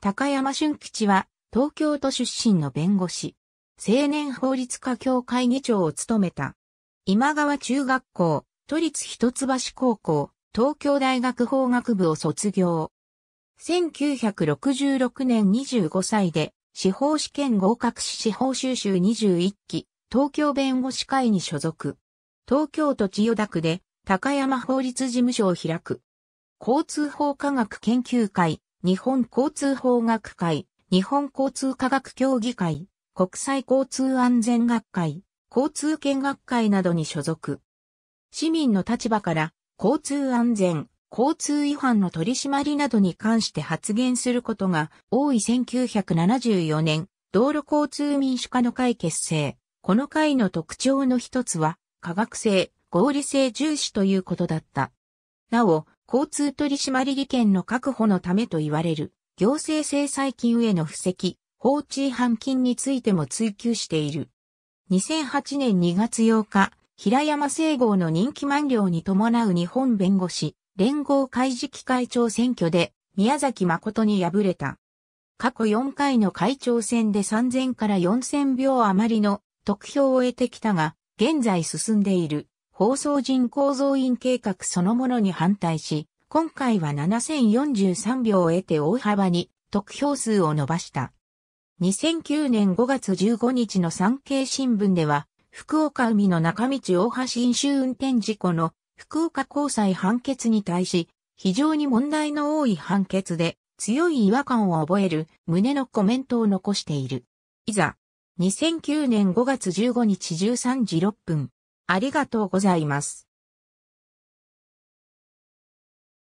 高山俊吉は、東京都出身の弁護士。青年法律家協会議長を務めた。今川中学校、都立一橋高校、東京大学法学部を卒業。1966年25歳で、司法試験合格し司法修習21期、東京弁護士会に所属。東京都千代田区で、高山法律事務所を開く。交通法科学研究会、日本交通法学会、日本交通科学協議会、国際交通安全学会、交通見学会などに所属。市民の立場から交通安全、交通違反の取り締まりなどに関して発言することが多い1974年、道路交通民主化の会結成。この会の特徴の一つは、科学性、合理性重視ということだった。なお、交通取締り権の確保のためと言われる、行政制裁金への布石、法治違反金についても追及している。2008年2月8日、平山聖郷の任期満了に伴う日本弁護士、連合会次期会長選挙で、宮崎誠に敗れた。過去4回の会長選で3000から4000票余りの得票を得てきたが、現在進んでいる放送人構造員計画そのものに反対し、今回は7043票を得て大幅に得票数を伸ばした。2009年5月15日の産経新聞では、福岡海の中道大橋飲酒運転事故の福岡高裁判決に対し、非常に問題の多い判決で強い違和感を覚える胸のコメントを残している。いざ、2009年5月15日13時6分、ありがとうございます。